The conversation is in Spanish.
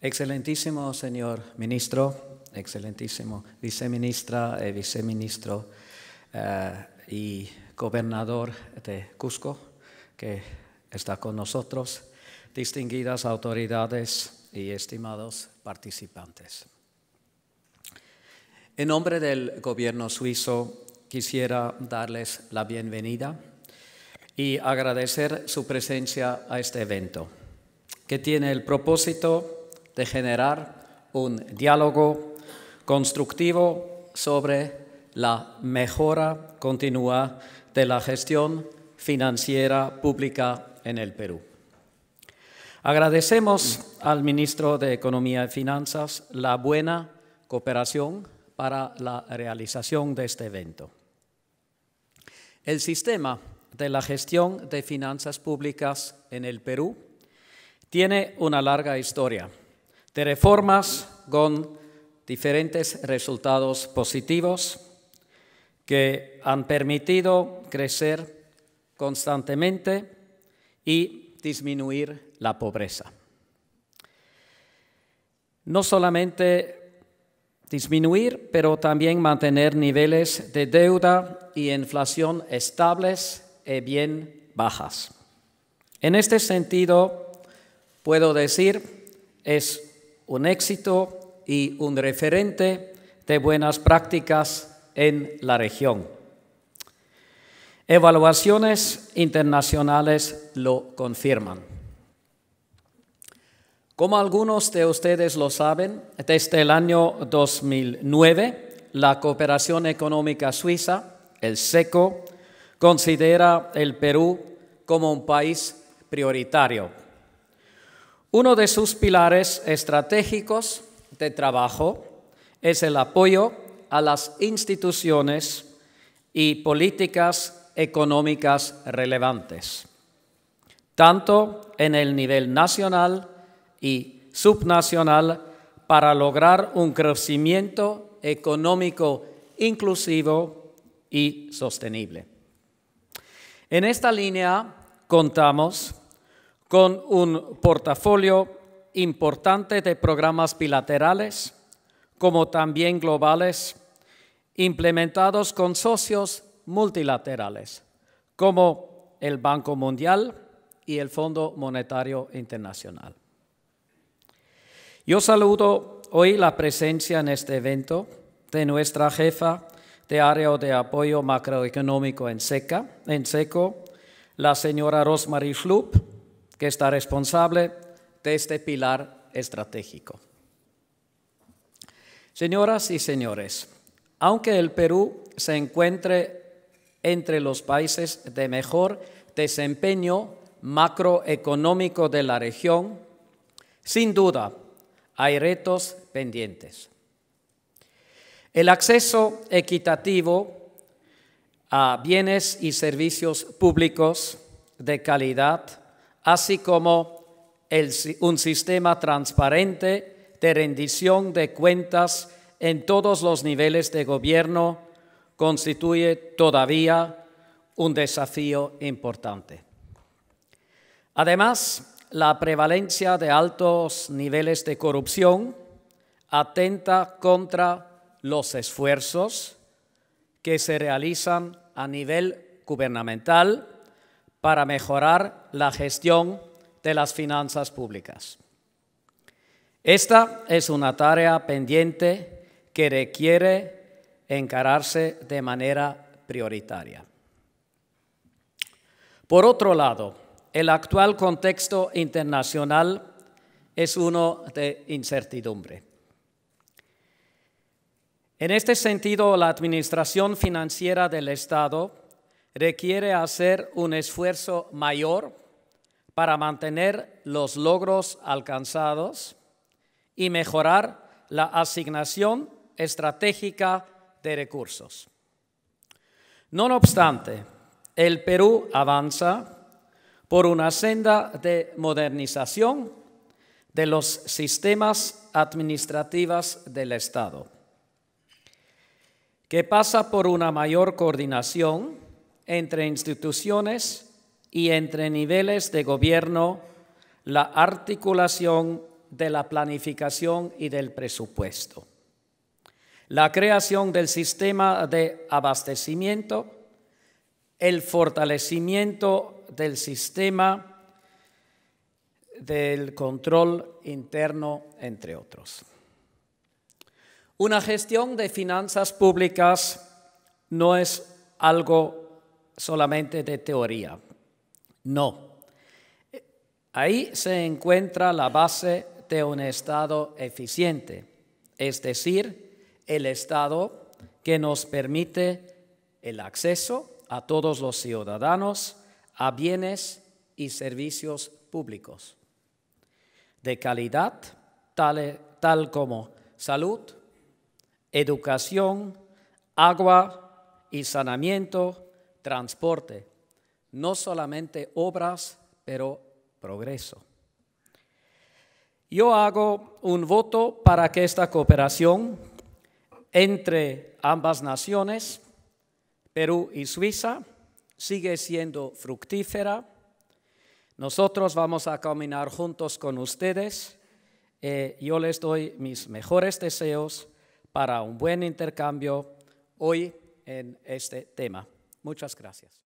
Excelentísimo señor ministro, excelentísimo viceministra y eh, viceministro eh, y gobernador de Cusco, que está con nosotros, distinguidas autoridades y estimados participantes. En nombre del gobierno suizo quisiera darles la bienvenida y agradecer su presencia a este evento, que tiene el propósito de generar un diálogo constructivo sobre la mejora continua de la gestión financiera pública en el Perú. Agradecemos al ministro de Economía y Finanzas la buena cooperación para la realización de este evento. El sistema de la gestión de finanzas públicas en el Perú tiene una larga historia de reformas con diferentes resultados positivos que han permitido crecer constantemente y disminuir la pobreza. No solamente disminuir, pero también mantener niveles de deuda y inflación estables y bien bajas. En este sentido, puedo decir, es un éxito y un referente de buenas prácticas en la región. Evaluaciones internacionales lo confirman. Como algunos de ustedes lo saben, desde el año 2009, la Cooperación Económica Suiza, el SECO, considera el Perú como un país prioritario uno de sus pilares estratégicos de trabajo es el apoyo a las instituciones y políticas económicas relevantes, tanto en el nivel nacional y subnacional, para lograr un crecimiento económico inclusivo y sostenible. En esta línea contamos con un portafolio importante de programas bilaterales, como también globales, implementados con socios multilaterales, como el Banco Mundial y el Fondo Monetario Internacional. Yo saludo hoy la presencia en este evento de nuestra jefa de área de apoyo macroeconómico en, seco, la señora Rosmarie Schlupp que está responsable de este pilar estratégico. Señoras y señores, aunque el Perú se encuentre entre los países de mejor desempeño macroeconómico de la región, sin duda hay retos pendientes. El acceso equitativo a bienes y servicios públicos de calidad así como un sistema transparente de rendición de cuentas en todos los niveles de gobierno, constituye todavía un desafío importante. Además, la prevalencia de altos niveles de corrupción atenta contra los esfuerzos que se realizan a nivel gubernamental para mejorar la gestión de las finanzas públicas. Esta es una tarea pendiente que requiere encararse de manera prioritaria. Por otro lado, el actual contexto internacional es uno de incertidumbre. En este sentido, la Administración Financiera del Estado requiere hacer un esfuerzo mayor para mantener los logros alcanzados y mejorar la asignación estratégica de recursos. No obstante, el Perú avanza por una senda de modernización de los sistemas administrativos del Estado, que pasa por una mayor coordinación entre instituciones y entre niveles de gobierno, la articulación de la planificación y del presupuesto, la creación del sistema de abastecimiento, el fortalecimiento del sistema del control interno, entre otros. Una gestión de finanzas públicas no es algo solamente de teoría. No. Ahí se encuentra la base de un Estado eficiente, es decir, el Estado que nos permite el acceso a todos los ciudadanos a bienes y servicios públicos de calidad, tal, como salud, educación, agua y sanamiento transporte, no solamente obras, pero progreso. Yo hago un voto para que esta cooperación entre ambas naciones, Perú y Suiza, sigue siendo fructífera. Nosotros vamos a caminar juntos con ustedes. Eh, yo les doy mis mejores deseos para un buen intercambio hoy en este tema. Muchas gracias.